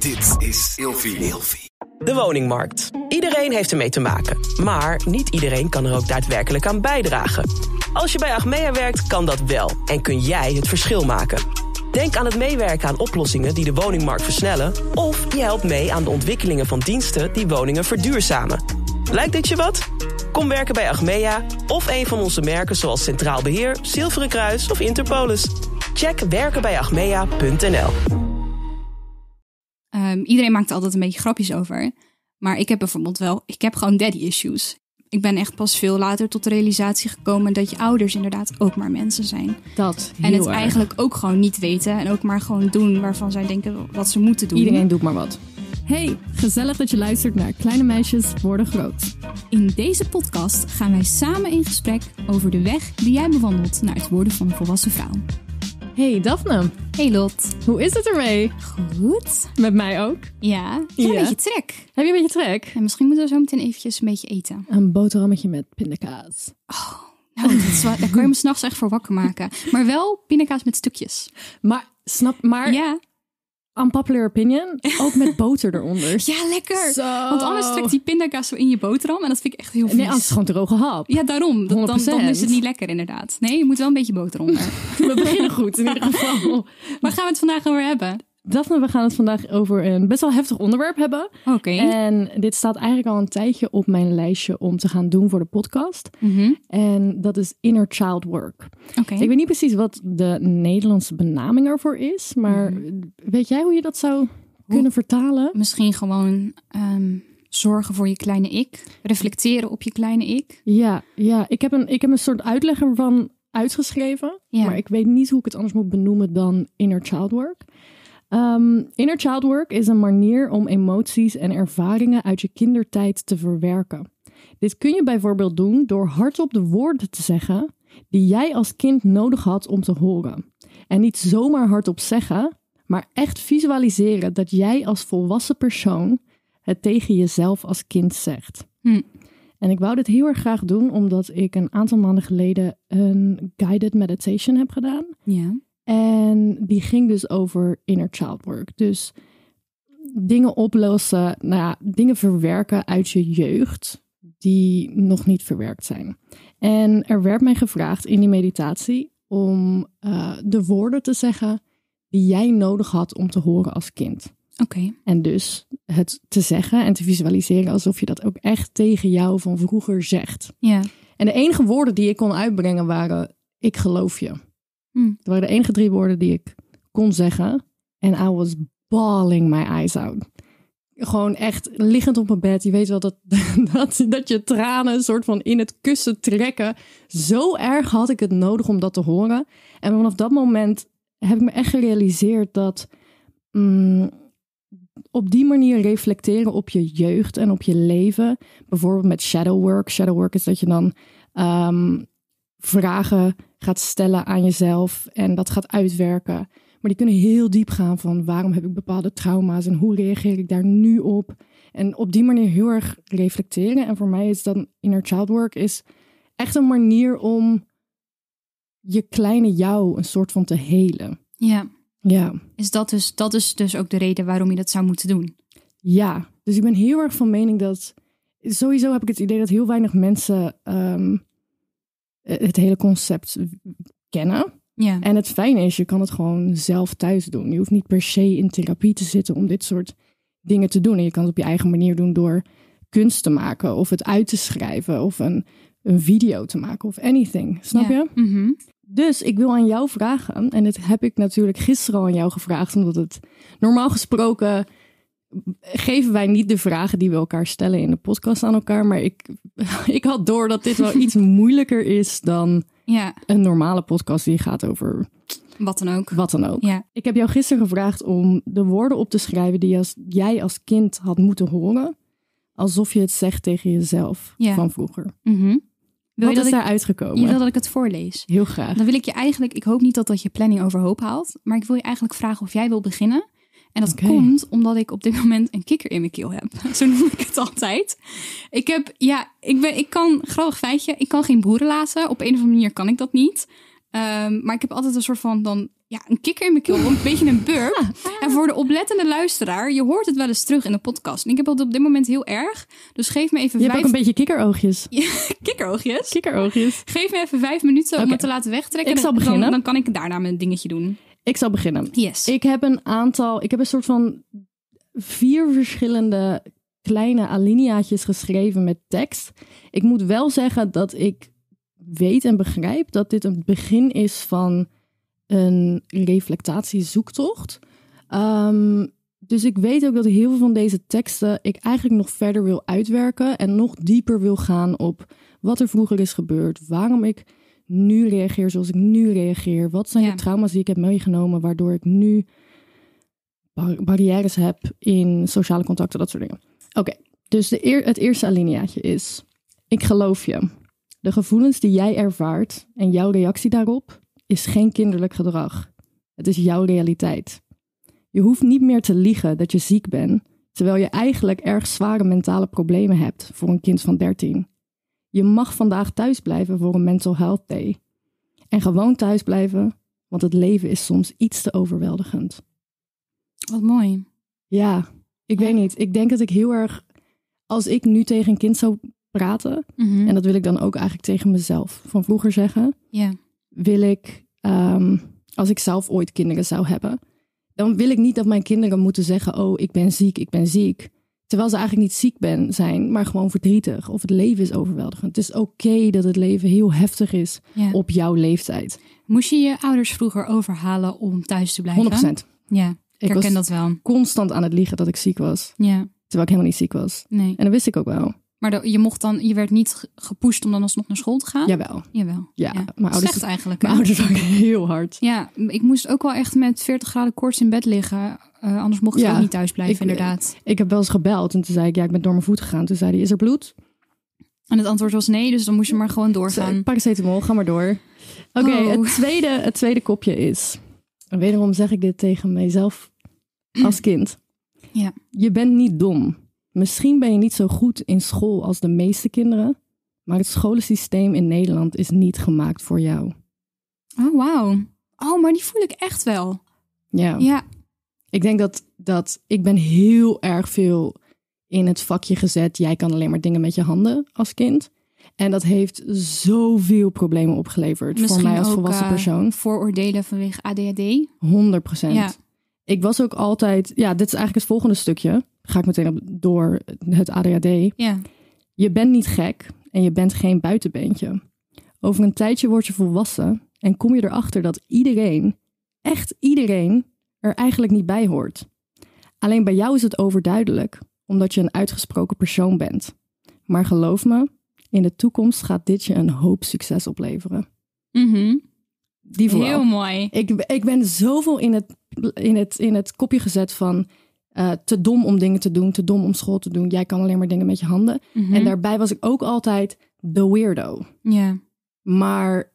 Dit is Ilfie. Ilfie. De woningmarkt. Iedereen heeft ermee te maken. Maar niet iedereen kan er ook daadwerkelijk aan bijdragen. Als je bij Achmea werkt, kan dat wel. En kun jij het verschil maken. Denk aan het meewerken aan oplossingen die de woningmarkt versnellen. Of je helpt mee aan de ontwikkelingen van diensten die woningen verduurzamen. Lijkt dit je wat? Kom werken bij Achmea of een van onze merken zoals Centraal Beheer, Zilveren Kruis of Interpolis. Check werkenbijagmea.nl. Ehm, iedereen maakt er altijd een beetje grapjes over. Maar ik heb bijvoorbeeld wel, ik heb gewoon daddy issues. Ik ben echt pas veel later tot de realisatie gekomen dat je ouders inderdaad ook maar mensen zijn. Dat. En het eigenlijk ook gewoon niet weten en ook maar gewoon doen waarvan zij denken wat ze moeten doen. Iedereen doet maar wat. Hey, gezellig dat je luistert naar Kleine Meisjes Worden Groot. In deze podcast gaan wij samen in gesprek over de weg die jij bewandelt naar het worden van een volwassen vrouw. Hey Daphne, Hey Lot. Hoe is het ermee? Goed. Met mij ook? Ja. Ik heb ja. een beetje trek. Heb je een beetje trek? En misschien moeten we zo meteen eventjes een beetje eten. Een boterhammetje met pindakaas. Oh, nou, dat is wel, daar kun je me s'nachts echt voor wakker maken. Maar wel pindakaas met stukjes. Maar, snap, maar ja unpopular opinion, ook met boter eronder. ja, lekker. Want anders trekt die pindakaas zo in je boterham en dat vind ik echt heel vies. Nee, anders is het gewoon droge hap. Ja, daarom. dan, dan, is het niet lekker inderdaad. Nee, je moet wel een beetje boter onder. We beginnen goed in ieder geval. Waar gaan we het vandaag over hebben? Daphne, we gaan het vandaag over een best wel heftig onderwerp hebben. Oké. En dit staat eigenlijk al een tijdje op mijn lijstje om te gaan doen voor de podcast. Mhm. En dat is inner child work. Oké. ik weet niet precies wat de Nederlandse benaming ervoor is, maar mhm. weet jij hoe je dat zou kunnen vertalen? Misschien gewoon ehm, zorgen voor je kleine ik, reflecteren op je kleine ik. Ja, ja. Ik heb een, ik heb een soort uitleg ervan uitgeschreven, ja. maar ik weet niet hoe ik het anders moet benoemen dan inner child work. Ehm, inner child work is een manier om emoties en ervaringen uit je kindertijd te verwerken. Dit kun je bijvoorbeeld doen door hardop de woorden te zeggen die jij als kind nodig had om te horen. En niet zomaar hardop zeggen, maar echt visualiseren dat jij als volwassen persoon het tegen jezelf als kind zegt. Hm. En ik wou dit heel erg graag doen omdat ik een aantal maanden geleden een guided meditation heb gedaan. Ja. En die ging dus over inner child work. Dus dingen oplossen, nou ja, dingen verwerken uit je jeugd die nog niet verwerkt zijn. En er werd mij gevraagd in die meditatie om eh, de woorden te zeggen die jij nodig had om te horen als kind. Oké. En dus het te zeggen en te visualiseren alsof je dat ook echt tegen jou van vroeger zegt. Ja. En de enige woorden die ik kon uitbrengen waren: ik geloof je. Dat hm. waren de enige drie woorden die ik kon zeggen. En I was bawling my eyes out. Gewoon echt liggend op mijn bed. Je weet wel dat, dat, dat je tranen een soort van in het kussen trekken. Zo erg had ik het nodig om dat te horen. En vanaf dat moment heb ik me echt gerealiseerd dat mm, op die manier reflecteren op je jeugd en op je leven. Bijvoorbeeld met shadow work. Shadow work is dat je dan ehm, vragen gaat stellen aan jezelf en dat gaat uitwerken. Maar die kunnen heel diep gaan van waarom heb ik bepaalde trauma's en hoe reageer ik daar nu op? En op die manier heel erg reflecteren. En voor mij is dan inner child work is echt een manier om je kleine jou een soort van te helen. Ja. Ja. Is dat, dus, dat is dus ook de reden waarom je dat zou moeten doen? Ja. Dus ik ben heel erg van mening dat. Sowieso heb ik het idee dat heel weinig mensen ehm, eh, het hele concept kennen. Ja. En het fijne is, je kan het gewoon zelf thuis doen. Je hoeft niet per se in therapie te zitten om dit soort dingen te doen. En je kan het op je eigen manier doen door kunst te maken of het uit te schrijven of een, een video te maken of anything. Snap je? Mm Dus ik wil aan jou vragen, en dit heb ik natuurlijk gisteren al aan jou gevraagd, omdat het normaal gesproken geven wij niet de vragen die we elkaar stellen in de podcast aan elkaar. Maar ik, ik had door dat dit wel iets moeilijker is dan ja. een normale podcast die gaat over. Wat dan ook. Wat dan ook. Ja. Ik heb jou gisteren gevraagd om de woorden op te schrijven die als, jij als kind had moeten horen. Alsof je het zegt tegen jezelf van vroeger. Mhm. Wil Wat je dat is daar uitgekomen? uitgekomen? Je wil dat ik het voorlees. Heel graag. Dan wil ik je eigenlijk, ik hoop niet dat dat je planning overhoop haalt. Maar ik wil je eigenlijk vragen of jij wil beginnen. En dat komt omdat ik op dit moment een kikker in mijn keel heb. Zo noem ik het altijd. Ik heb, ja, ik ben, ik kan, grappig feitje, ik kan geen boeren laten. Op een of andere manier kan ik dat niet. Ehm, maar ik heb altijd een soort van dan, ja, een kikker in mijn keel, een beetje een burp. Ah, en voor de oplettende luisteraar, je hoort het wel eens terug in de podcast. En ik heb het op dit moment heel erg. Dus geef me even je hebt ook een beetje kikkeroogjes. kikkeroogjes? Kikkeroogjes. Geef me even vijf minuten om het te laten wegtrekken. Ik zal beginnen. dan kan ik daarna mijn dingetje doen. Ik zal beginnen. Yes. Ik heb een aantal, ik heb een soort van vier verschillende kleine alineaatjes geschreven met tekst. Ik moet wel zeggen dat ik weet en begrijp dat dit een begin is van een reflectatiezoektocht. Um, dus ik weet ook dat heel veel van deze teksten ik eigenlijk nog verder wil uitwerken en nog dieper wil gaan op wat er vroeger is gebeurd, waarom ik nu reageer zoals ik nu reageer? Wat zijn de trauma's die ik heb meegenomen waardoor ik nu barrières heb in sociale contacten, dat soort dingen? Oké, dus de eer het eerste alineaatje is: Ik geloof je. De gevoelens die jij ervaart en jouw reactie daarop is geen kinderlijk gedrag. Het is jouw realiteit. Je hoeft niet meer te liegen dat je ziek bent, terwijl je eigenlijk erg zware mentale problemen hebt voor een kind van 13. Je mag vandaag thuis blijven voor een mental health day. En gewoon thuis blijven, want het leven is soms iets te overweldigend. Wat mooi. Ja, ik weet niet. Ik denk dat ik heel erg. Als ik nu tegen een kind zou praten, mhm. en dat wil ik dan ook eigenlijk tegen mezelf van vroeger zeggen, Ja. wil ik, ehm, als ik zelf ooit kinderen zou hebben, dan wil ik niet dat mijn kinderen moeten zeggen: Oh, ik ben ziek, ik ben ziek. Terwijl ze eigenlijk niet ziek ben, zijn, maar gewoon verdrietig. Of het leven is overweldigend. Het is oké dat het leven heel heftig is op jouw leeftijd. Moest je je ouders vroeger overhalen om thuis te blijven? 100%. Ja, ik, herken dat wel. constant aan het liegen dat ik ziek was. Ja. Terwijl ik helemaal niet ziek was. Nee. En dat wist ik ook wel. Maar je mocht dan, je werd niet gepusht om dan alsnog naar school te gaan? Jawel. Jawel. Ja, ja. mijn ouders. Slecht eigenlijk. Mijn ouders waren heel hard. Ja, ik moest ook wel echt met 40 graden koorts in bed liggen. Eh, anders mocht ik ook niet thuis blijven, inderdaad. Ik, heb wel eens gebeld en toen zei ik, ja, ik ben door mijn voet gegaan. Toen zei hij, is er bloed? En het antwoord was nee, dus dan moest je maar gewoon doorgaan. Paracetamol, ga maar door. Oké, oh. het, tweede, het tweede kopje is... En wederom zeg ik dit tegen mezelf als kind. Ja. Je bent niet dom. Misschien ben je niet zo goed in school als de meeste kinderen, maar het scholensysteem in Nederland is niet gemaakt voor jou. Oh, wauw. Oh, maar die voel ik echt wel. Ja. ja. Ik denk dat, dat ik ben heel erg veel in het vakje gezet. Jij kan alleen maar dingen met je handen als kind. En dat heeft zoveel problemen opgeleverd voor mij als volwassen eh, persoon. vooroordelen vanwege ADHD. 100 Ik was ook altijd, ja, dit is eigenlijk het volgende stukje ga ik meteen door het ADHD. Ja. Je bent niet gek en je bent geen buitenbeentje. Over een tijdje word je volwassen en kom je erachter dat iedereen, echt iedereen, er eigenlijk niet bij hoort. Alleen bij jou is het overduidelijk, omdat je een uitgesproken persoon bent. Maar geloof me, in de toekomst gaat dit je een hoop succes opleveren. Mm Heel mooi. Ik, ik ben zoveel in het, in, het, in het kopje gezet van eh, te dom om dingen te doen, te dom om school te doen. Jij kan alleen maar dingen met je handen. Mhm. En daarbij was ik ook altijd de weirdo. Ja. Maar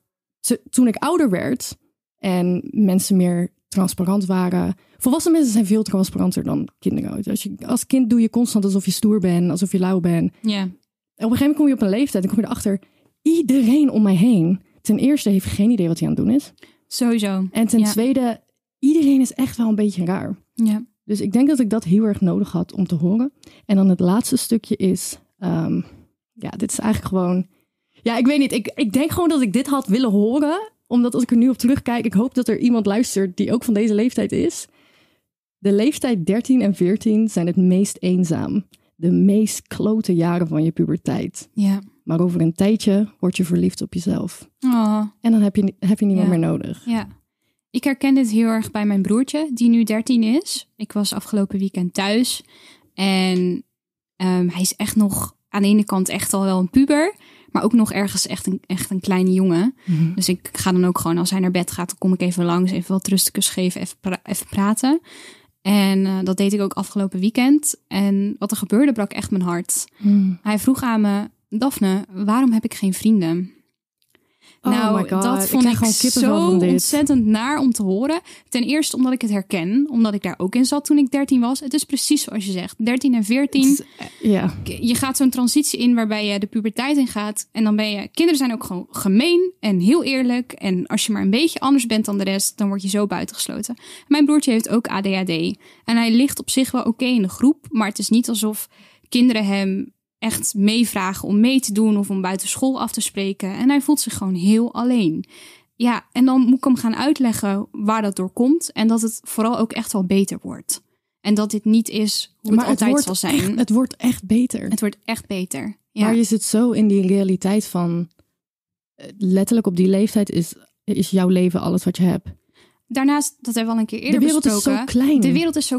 toen ik ouder werd en mensen meer transparant waren. Volwassen mensen zijn veel transparanter dan kinderen. Als, je, als kind doe je constant alsof je stoer bent, alsof je lauw bent. Ja. Yeah. Op een gegeven moment kom je op een leeftijd en kom je erachter. Iedereen om mij heen, ten eerste, heeft geen idee wat hij aan het doen is. Sowieso. En ten tweede, iedereen is echt wel een beetje raar. Ja. Dus ik denk dat ik dat heel erg nodig had om te horen. En dan het laatste stukje is, ehm, ja, dit is eigenlijk gewoon. Ja, ik weet niet. Ik, ik denk gewoon dat ik dit had willen horen. Omdat als ik er nu op terugkijk, ik hoop dat er iemand luistert die ook van deze leeftijd is. De leeftijd 13 en 14 zijn het meest eenzaam. De meest klote jaren van je puberteit. Ja. Maar over een tijdje word je verliefd op jezelf. Oh. En dan heb je, heb je niemand meer nodig. Ja. Ik herken dit heel erg bij mijn broertje, die nu 13 is. Ik was afgelopen weekend thuis. En ehm, hij is echt nog aan de ene kant echt al wel een puber. Maar ook nog ergens echt een, echt een kleine jongen. Mhm. Dus ik ga dan ook gewoon, als hij naar bed gaat, dan kom ik even langs. Even wat rustig geven, even, even praten. En eh, dat deed ik ook afgelopen weekend. En wat er gebeurde, brak echt mijn hart. Mhm. Hij vroeg aan me, Daphne, waarom heb ik geen vrienden? Oh nou, dat vond ik, zo ontzettend naar om te horen. Ten eerste omdat ik het herken, omdat ik daar ook in zat toen ik 13 was. Het is precies zoals je zegt, 13 en 14. Eh, ja. Je gaat zo'n transitie in waarbij je de puberteit in gaat. En dan ben je, kinderen zijn ook gewoon gemeen en heel eerlijk. En als je maar een beetje anders bent dan de rest, dan word je zo buitengesloten. Mijn broertje heeft ook ADHD. En hij ligt op zich wel oké in de groep, maar het is niet alsof kinderen hem echt meevragen om mee te doen of om buiten school af te spreken. En hij voelt zich gewoon heel alleen. Ja, en dan moet ik hem gaan uitleggen waar dat door komt en dat het vooral ook echt wel beter wordt. En dat dit niet is hoe het altijd zal zijn. het wordt echt beter. Het wordt echt beter. Maar je zit zo in die realiteit van eh, letterlijk op die leeftijd is, is jouw leven alles wat je hebt. Daarnaast, dat hebben we al een keer eerder de Is De wereld is zo klein. De wereld is zo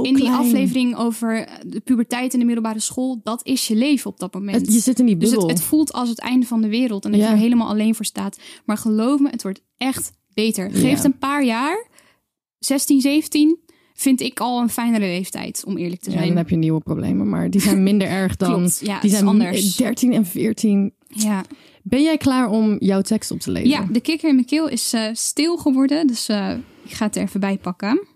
klein. In die aflevering over eh, de puberteit in de middelbare school, dat is je leven op dat moment. Het, je zit in die dus bubbel. Dus het, voelt als het einde van de wereld en dat je er helemaal alleen voor staat. Maar geloof me, het wordt echt beter. Geeft een paar jaar, 16, 17, vind ik al een fijnere leeftijd, om eerlijk te zijn. Ja, dan heb je nieuwe problemen, maar die zijn minder erg dan... ja, die zijn anders. 13 en 14. Ja. Ben jij klaar om jouw tekst op te lezen? Ja, de kikker in mijn keel is eh, stil geworden, dus eh, ik ga het er even bij pakken.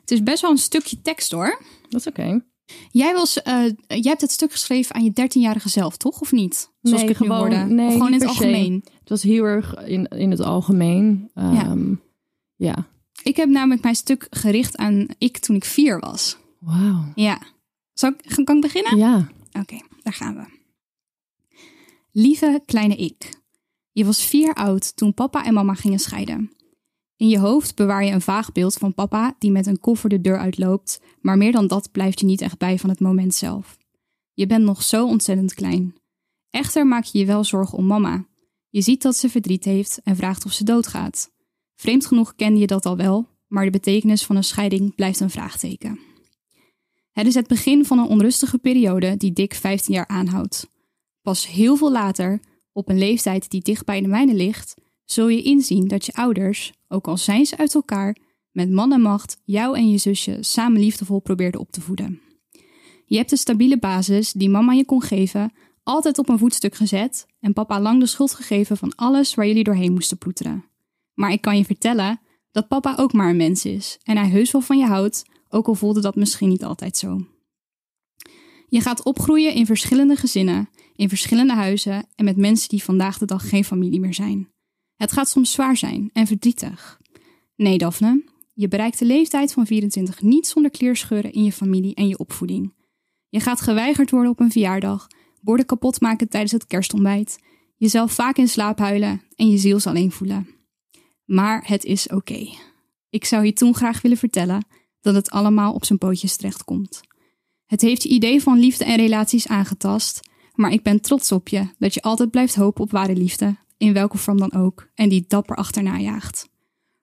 Het is best wel een stukje tekst hoor. Dat is oké. Jij, was, eh, jij hebt het stuk geschreven aan je dertienjarige zelf, toch? Of niet? Zoals nee, ik het gewoon, Nee, of gewoon in het algemeen? Het was heel erg in, in het algemeen. Ehm, ja. Ik heb namelijk mijn stuk gericht aan ik toen ik vier was. Wauw. Ja. Zal ik, kan ik beginnen? Ja. Oké, daar gaan we. Lieve kleine ik, je was vier oud toen papa en mama gingen scheiden. In je hoofd bewaar je een vaag beeld van papa die met een koffer de deur uitloopt, maar meer dan dat blijft je niet echt bij van het moment zelf. Je bent nog zo ontzettend klein. Echter maak je je wel zorgen om mama. Je ziet dat ze verdriet heeft en vraagt of ze doodgaat. Vreemd genoeg kende je dat al wel, maar de betekenis van een scheiding blijft een vraagteken. Het is het begin van een onrustige periode die dik 15 jaar aanhoudt. Pas heel veel later, op een leeftijd die dicht bij de mijne ligt, zul je inzien dat je ouders, ook al zijn ze uit elkaar, met man en macht jou en je zusje samen liefdevol probeerden op te voeden. Je hebt de stabiele basis die mama je kon geven, altijd op een voetstuk gezet en papa lang de schuld gegeven van alles waar jullie doorheen moesten ploeteren. Maar ik kan je vertellen dat papa ook maar een mens is en hij heus wel van je houdt, ook al voelde dat misschien niet altijd zo. Je gaat opgroeien in verschillende gezinnen in verschillende huizen en met mensen die vandaag de dag geen familie meer zijn. Het gaat soms zwaar zijn en verdrietig. Nee, Daphne, je bereikt de leeftijd van 24 niet zonder kleerscheuren in je familie en je opvoeding. Je gaat geweigerd worden op een verjaardag, borden kapot maken tijdens het kerstontbijt, jezelf vaak in slaap huilen en je ziels alleen voelen. Maar het is oké. Ik zou je toen graag willen vertellen dat het allemaal op zijn pootjes terechtkomt. Het heeft je idee van liefde en relaties aangetast maar ik ben trots op je dat je altijd blijft hopen op ware liefde, in welke vorm dan ook, en die dapper achterna jaagt.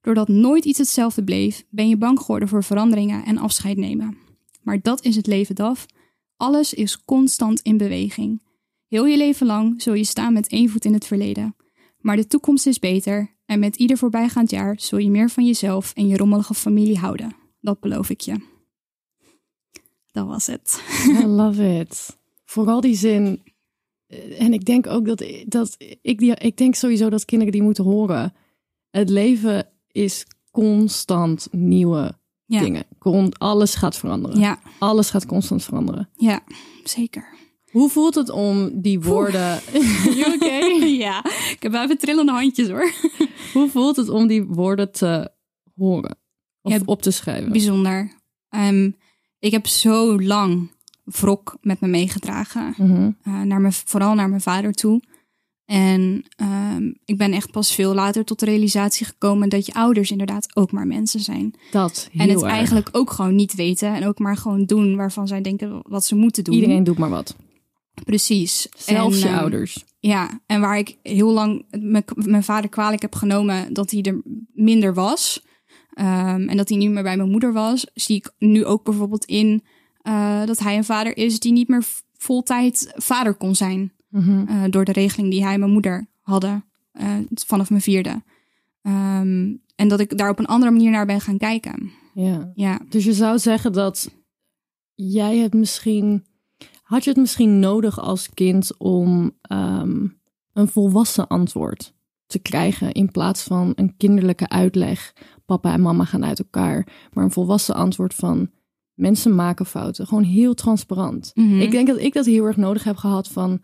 Doordat nooit iets hetzelfde bleef, ben je bang geworden voor veranderingen en afscheid nemen. Maar dat is het leven DAF. Alles is constant in beweging. Heel je leven lang zul je staan met één voet in het verleden. Maar de toekomst is beter en met ieder voorbijgaand jaar zul je meer van jezelf en je rommelige familie houden. Dat beloof ik je. Dat was het. I love it vooral die zin. Eh, en ik denk ook dat, dat ik, die, ik denk sowieso dat kinderen die moeten horen. Het leven is constant nieuwe dingen. Kon, alles gaat veranderen. Ja. Alles gaat constant veranderen. Ja, zeker. Hoe voelt het om die woorden. ja, ik heb even trillende handjes hoor. Hoe voelt het om die woorden te horen? Of op te schrijven? Bijzonder. Ehm, ik heb zo lang wrok met me meegedragen. Mm naar me, vooral naar mijn vader toe. En ehm, ik ben echt pas veel later tot de realisatie gekomen dat je ouders inderdaad ook maar mensen zijn. Dat En het eigenlijk ook gewoon niet weten en ook maar gewoon doen waarvan zij denken wat ze moeten doen. Iedereen doet maar wat. Precies. Zelfs je ehm, ouders. Ja, en waar ik heel lang mijn vader kwalijk heb genomen dat hij er minder was. Ehm, en dat hij niet meer bij mijn moeder was, zie ik nu ook bijvoorbeeld in eh, dat hij een vader is die niet meer voltijd vader kon zijn. Mhm. Eh, door de regeling die hij en mijn moeder hadden eh, vanaf mijn vierde. Ehm, en dat ik daar op een andere manier naar ben gaan kijken. Ja. ja. Dus je zou zeggen dat jij het misschien. Had je het misschien nodig als kind om ehm, een volwassen antwoord te krijgen in plaats van een kinderlijke uitleg? Papa en mama gaan uit elkaar. Maar een volwassen antwoord van mensen maken fouten. Gewoon heel transparant. Mhm. Ik denk dat ik dat heel erg nodig heb gehad van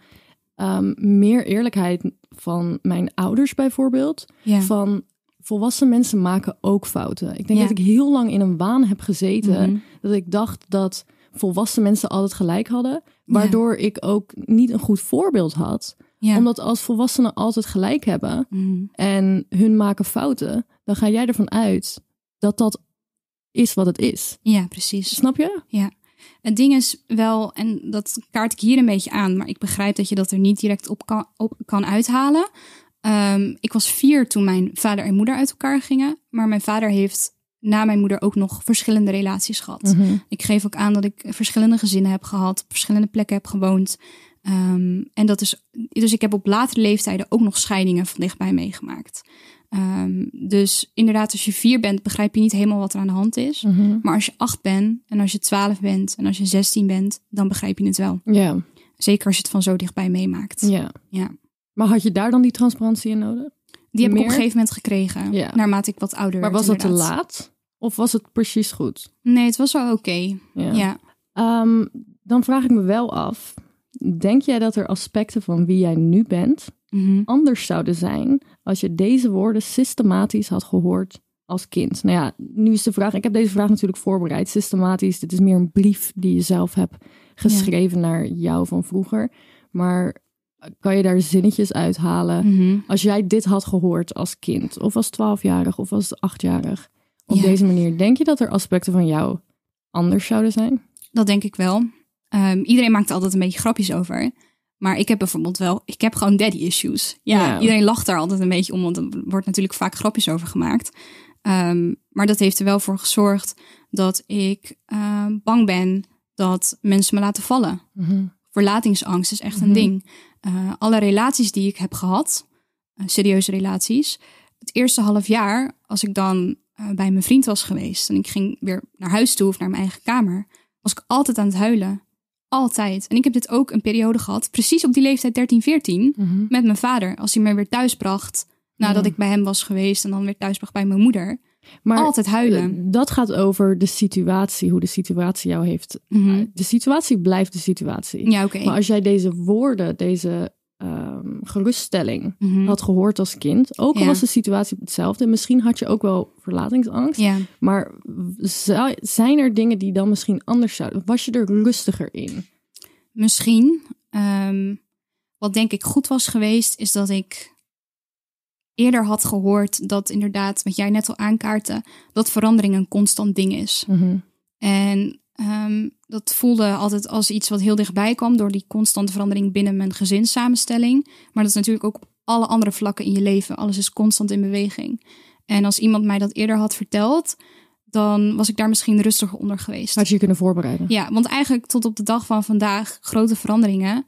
ehm, meer eerlijkheid van mijn ouders bijvoorbeeld. Van volwassen mensen maken ook fouten. Ik denk dat ik heel lang in een waan heb gezeten. Mhm. Dat ik dacht dat volwassen mensen altijd gelijk hadden. Waardoor ik ook niet een goed voorbeeld had. Ja. Omdat als volwassenen altijd gelijk hebben mhm. en hun maken fouten, dan ga jij ervan uit dat dat is wat het is. Ja, precies. Snap je? Ja. Het ding is wel, en dat kaart ik hier een beetje aan, maar ik begrijp dat je dat er niet direct op kan, kan uithalen. Ehm, ik was vier toen mijn vader en moeder uit elkaar gingen, maar mijn vader heeft na mijn moeder ook nog verschillende relaties gehad. Mhm. Ik geef ook aan dat ik verschillende gezinnen heb gehad, op verschillende plekken heb gewoond. Ehm, en dat is, dus ik heb op latere leeftijden ook nog scheidingen van dichtbij meegemaakt. Ehm, dus inderdaad, als je vier bent, begrijp je niet helemaal wat er aan de hand is. Mhm. Maar als je acht bent, en als je twaalf bent, en als je zestien bent, dan begrijp je het wel. Ja. Zeker als je het van zo dichtbij meemaakt. Ja. ja. Maar had je daar dan die transparantie in nodig? Die heb ik op een gegeven moment gekregen, yeah. naarmate ik wat ouder werd. Maar was dat te laat? Of was het precies goed? Nee, het was wel oké. Ja. Ehm, dan vraag ik me wel af, Denk jij dat er aspecten van wie jij nu bent mhm. anders zouden zijn als je deze woorden systematisch had gehoord als kind? Nou ja, nu is de vraag, ik heb deze vraag natuurlijk voorbereid, systematisch. Dit is meer een brief die je zelf hebt geschreven naar jou van vroeger. Maar kan je daar zinnetjes uithalen? Mhm. Als jij dit had gehoord als kind, of als twaalfjarig, of als achtjarig, op deze manier, denk je dat er aspecten van jou anders zouden zijn? Dat denk ik wel. Ehm, iedereen maakt er altijd een beetje grapjes over. Maar ik heb bijvoorbeeld wel, ik heb gewoon daddy issues. Ja, iedereen lacht daar altijd een beetje om, want er wordt natuurlijk vaak grapjes over gemaakt. Ehm, maar dat heeft er wel voor gezorgd dat ik ehm, bang ben dat mensen me laten vallen. Mhm. Verlatingsangst is echt een mhm. ding. Eh, alle relaties die ik heb gehad, eh, serieuze relaties, het eerste half jaar, als ik dan eh, bij mijn vriend was geweest en ik ging weer naar huis toe of naar mijn eigen kamer, was ik altijd aan het huilen. Altijd. En ik heb dit ook een periode gehad, precies op die leeftijd 13, 14, mhm. met mijn vader. Als hij mij weer thuis bracht, nadat ik bij hem was geweest en dan weer thuis bracht bij mijn moeder. Maar altijd huilen. Eh, dat gaat over de situatie, hoe de situatie jou heeft. Mhm. Eh, de situatie blijft de situatie. Ja, oké. Maar als jij deze woorden, deze Ehm, geruststelling mhm. had gehoord als kind. Ook al was de situatie hetzelfde. Misschien had je ook wel verlatingsangst. Ja. Maar zijn er dingen die dan misschien anders zouden? Was je er rustiger in? Misschien. Ehm, wat denk ik goed was geweest, is dat ik eerder had gehoord dat inderdaad, wat jij net al aankaartte, dat verandering een constant ding is. Mhm. En Ehm, dat voelde altijd als iets wat heel dichtbij kwam door die constante verandering binnen mijn gezinssamenstelling. Maar dat is natuurlijk ook op alle andere vlakken in je leven. Alles is constant in beweging. En als iemand mij dat eerder had verteld, dan was ik daar misschien rustiger onder geweest. Had je je kunnen voorbereiden? Ja, want eigenlijk tot op de dag van vandaag grote veranderingen.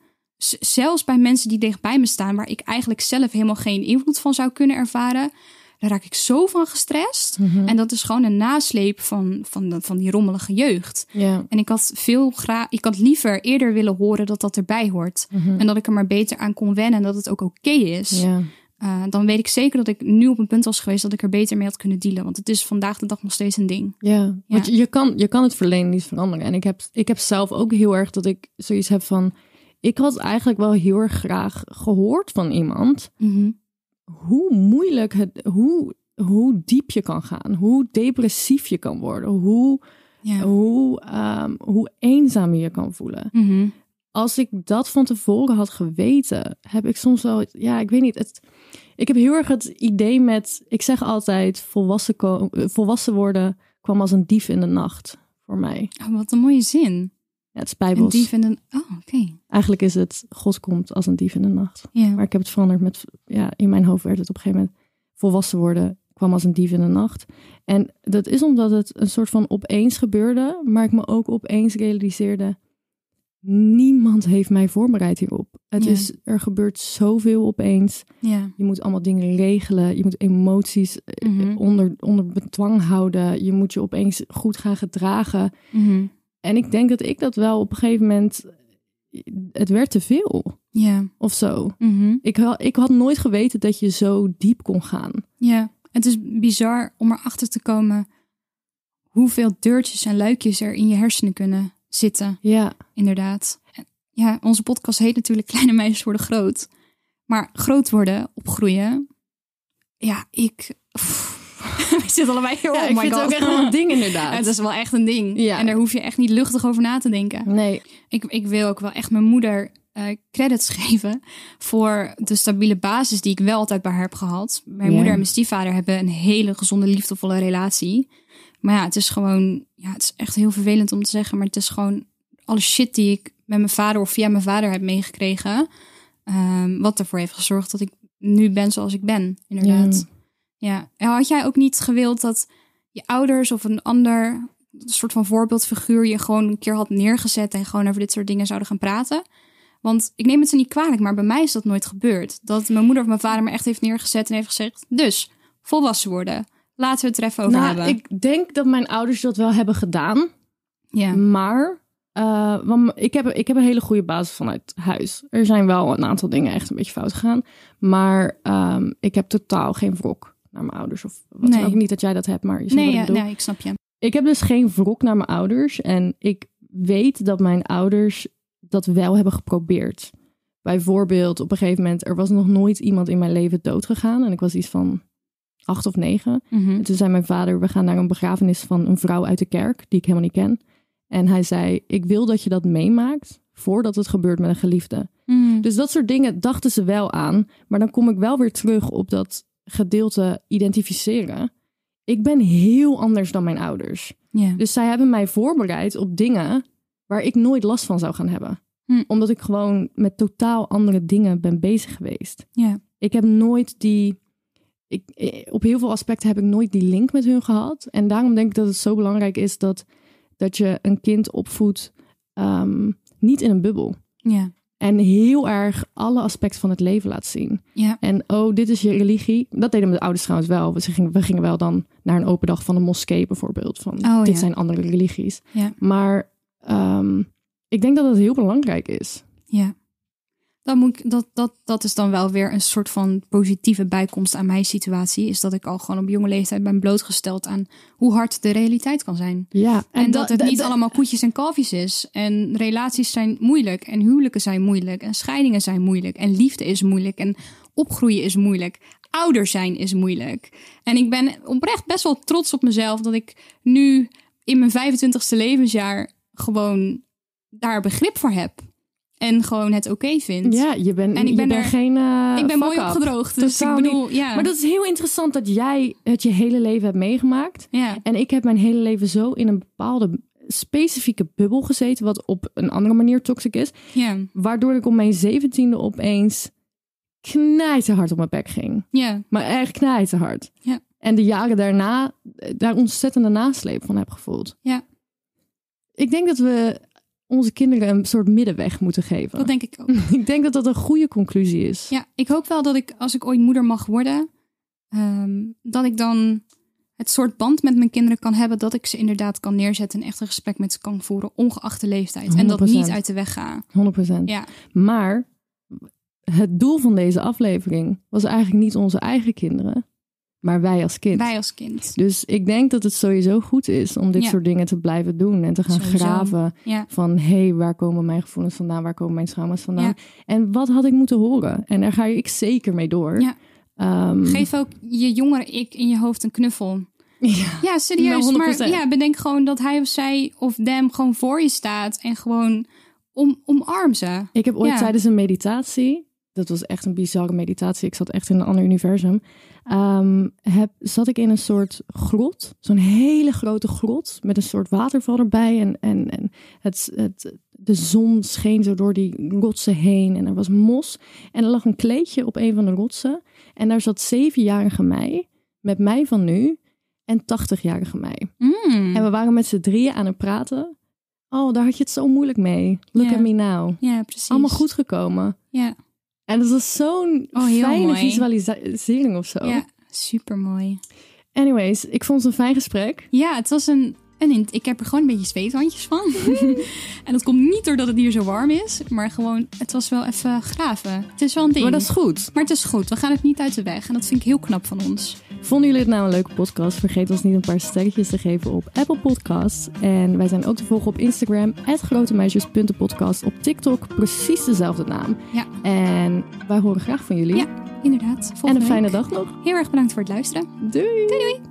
zelfs bij mensen die dichtbij me staan, waar ik eigenlijk zelf helemaal geen invloed van zou kunnen ervaren daar raak ik zo van gestrest. Mhm. En dat is gewoon een nasleep van, van, de, van die rommelige jeugd. Yeah. En ik had veel graag, ik had liever eerder willen horen dat dat erbij hoort. Mhm. En dat ik er maar beter aan kon wennen en dat het ook oké is. Yeah. dan weet ik zeker dat ik nu op een punt was geweest dat ik er beter mee had kunnen dealen. Want het is vandaag de dag nog steeds een ding. Ja, want je, je, kan, je kan het verleden niet veranderen. En ik heb, ik heb zelf ook heel erg dat ik zoiets heb van... Ik had eigenlijk wel heel erg graag gehoord van iemand... Mhm hoe moeilijk het, hoe, hoe diep je kan gaan, hoe depressief je kan worden, hoe, hoe, ehm, hoe eenzaam je kan voelen. Mhm. Als ik dat van tevoren had geweten, heb ik soms wel, ja, ik weet niet, het, ik heb heel erg het idee met, ik zeg altijd, volwassen, eh, volwassen worden kwam als een dief in de nacht voor mij. Oh, wat een mooie zin. Ja, het is Een dief in de... Oh, oké. Eigenlijk is het, God komt als een dief in de nacht. Yeah. Maar ik heb het veranderd met... Ja, in mijn hoofd werd het op een gegeven moment volwassen worden kwam als een dief in de nacht. En dat is omdat het een soort van opeens gebeurde, maar ik me ook opeens realiseerde: niemand heeft mij voorbereid hierop. Het is, er gebeurt zoveel opeens. Ja. Je moet allemaal dingen regelen, je moet emoties eh, mhm. onder, onder bedwang houden, je moet je opeens goed gaan gedragen. Mm en ik denk dat ik dat wel op een gegeven moment. Het werd te veel. Ja. Of zo. Mhm. ik, had, ik had nooit geweten dat je zo diep kon gaan. Ja. Het is bizar om erachter te komen hoeveel deurtjes en luikjes er in je hersenen kunnen zitten. Ja. Inderdaad. Ja, onze podcast heet natuurlijk Kleine Meisjes Worden Groot. Maar groot worden, opgroeien. Ja, ik we zitten allebei heel oh ik vind het ook echt een ding inderdaad. Het is wel echt een ding. En daar hoef je echt niet luchtig over na te denken. Nee. Ik, ik wil ook wel echt mijn moeder uh, credits geven voor de stabiele basis die ik wel altijd bij haar heb gehad. Mijn moeder en mijn stiefvader hebben een hele gezonde, liefdevolle relatie. Maar ja, het is gewoon, ja, het is echt heel vervelend om te zeggen, maar het is gewoon alle shit die ik met mijn vader of via mijn vader heb meegekregen, ehm, wat ervoor heeft gezorgd dat ik nu ben zoals ik ben, inderdaad. Ja, had jij ook niet gewild dat je ouders of een ander soort van voorbeeldfiguur je gewoon een keer had neergezet en gewoon over dit soort dingen zouden gaan praten? Want ik neem het ze niet kwalijk, maar bij mij is dat nooit gebeurd. Dat mijn moeder of mijn vader me echt heeft neergezet en heeft gezegd: Dus, volwassen worden. Laten we het er even over nou, hebben. Ik denk dat mijn ouders dat wel hebben gedaan. Ja. Maar eh, want ik, heb, ik heb een hele goede basis vanuit huis. Er zijn wel een aantal dingen echt een beetje fout gegaan. Maar ehm, ik heb totaal geen wrok naar mijn ouders of wat nee. Niet dat jij dat hebt, maar je nee, ik nee, ik snap je. Ik heb dus geen wrok naar mijn ouders. En ik weet dat mijn ouders dat wel hebben geprobeerd. Bijvoorbeeld op een gegeven moment, er was nog nooit iemand in mijn leven dood gegaan. En ik was iets van acht of negen. Mhm. En toen zei mijn vader, we gaan naar een begrafenis van een vrouw uit de kerk, die ik helemaal niet ken. En hij zei, ik wil dat je dat meemaakt voordat het gebeurt met een geliefde. Mhm. Dus dat soort dingen dachten ze wel aan. Maar dan kom ik wel weer terug op dat gedeelte identificeren. Ik ben heel anders dan mijn ouders. Yeah. Dus zij hebben mij voorbereid op dingen waar ik nooit last van zou gaan hebben. Hm. Omdat ik gewoon met totaal andere dingen ben bezig geweest. Yeah. Ik heb nooit die. Ik, eh, op heel veel aspecten heb ik nooit die link met hun gehad. En daarom denk ik dat het zo belangrijk is dat, dat je een kind opvoedt ehm, niet in een bubbel. Ja. En heel erg alle aspecten van het leven laat zien. Ja. En oh, dit is je religie. Dat deden mijn ouders trouwens wel. We gingen, we gingen wel dan naar een open dag van een moskee bijvoorbeeld. Van oh, dit zijn andere religies. Ja. Maar ehm, ik denk dat dat heel belangrijk is. Ja dan moet ik, dat, dat, dat is dan wel weer een soort van positieve bijkomst aan mijn situatie. Is dat ik al gewoon op jonge leeftijd ben blootgesteld aan hoe hard de realiteit kan zijn. Ja, en, dat, het niet allemaal koetjes en kalfjes is. En relaties zijn moeilijk. En huwelijken zijn moeilijk. En scheidingen zijn moeilijk. En liefde is moeilijk. En opgroeien is moeilijk. Ouder zijn is moeilijk. En ik ben oprecht best wel trots op mezelf dat ik nu in mijn 25ste levensjaar gewoon daar begrip voor heb en gewoon het oké vindt. Ja, je bent en ik ben, er, geen. Eh, ik ben mooi opgedroogd. Dus ik bedoel, ja. Maar dat is heel interessant dat jij het je hele leven hebt meegemaakt. Ja. En ik heb mijn hele leven zo in een bepaalde specifieke bubbel gezeten, wat op een andere manier toxic is. Ja. Waardoor ik om mijn zeventiende opeens hard op mijn bek ging. Ja. Maar echt hard. Ja. En de jaren daarna daar ontzettende nasleep van heb gevoeld. Ja. Ik denk dat we onze kinderen een soort middenweg moeten geven. Dat denk ik ook. ik denk dat dat een goede conclusie is. Ja, ik hoop wel dat ik, als ik ooit moeder mag worden, ehm, dat ik dan het soort band met mijn kinderen kan hebben dat ik ze inderdaad kan neerzetten en echt een gesprek met ze kan voeren, ongeacht de leeftijd. En dat niet uit de weg ga. 100%. Ja. Maar het doel van deze aflevering was eigenlijk niet onze eigen kinderen, maar wij als kind. Wij als kind. Dus ik denk dat het sowieso goed is om dit soort dingen te blijven doen en te gaan graven van hé, hey, waar komen mijn gevoelens vandaan, waar komen mijn trauma's vandaan en wat had ik moeten horen? En daar ga ik zeker mee door. Ehm, Geef ook je jongere ik in je hoofd een knuffel. Ja, serieus. Nou, maar ja, bedenk gewoon dat hij of zij of them gewoon voor je staat en gewoon om, omarm ze. Ik heb ooit tijdens een meditatie, dat was echt een bizarre meditatie, ik zat echt in een ander universum. Ehm, heb, zat ik in een soort grot. Zo'n hele grote grot met een soort waterval erbij. En, en, en het, het, de zon scheen zo door die rotsen heen. En er was mos. En er lag een kleedje op een van de rotsen. En daar zat zevenjarige mij, met mij van nu, en tachtigjarige jarige mij. Mm. En we waren met z'n drieën aan het praten. Oh, daar had je het zo moeilijk mee. Look at me now. Ja, precies. Allemaal goed gekomen. Ja. En dat was zo'n oh, fijne mooi. visualisering of zo. Ja, super mooi. Anyways, ik vond het een fijn gesprek. Ja, het was een en ik heb er gewoon een beetje zweethandjes van. en dat komt niet doordat het hier zo warm is. Maar gewoon, het was wel even graven. Het is wel een ding. Maar dat is goed. Maar het is goed. We gaan het niet uit de weg. En dat vind ik heel knap van ons. Vonden jullie het nou een leuke podcast? Vergeet ons niet een paar sterretjes te geven op Apple Podcasts. En wij zijn ook te volgen op Instagram. grotemeisjes.podcast. Op TikTok precies dezelfde naam. Ja. En wij horen graag van jullie. Ja, inderdaad. en een fijne dag nog. Heel erg bedankt voor het luisteren. Doei. Doei doei.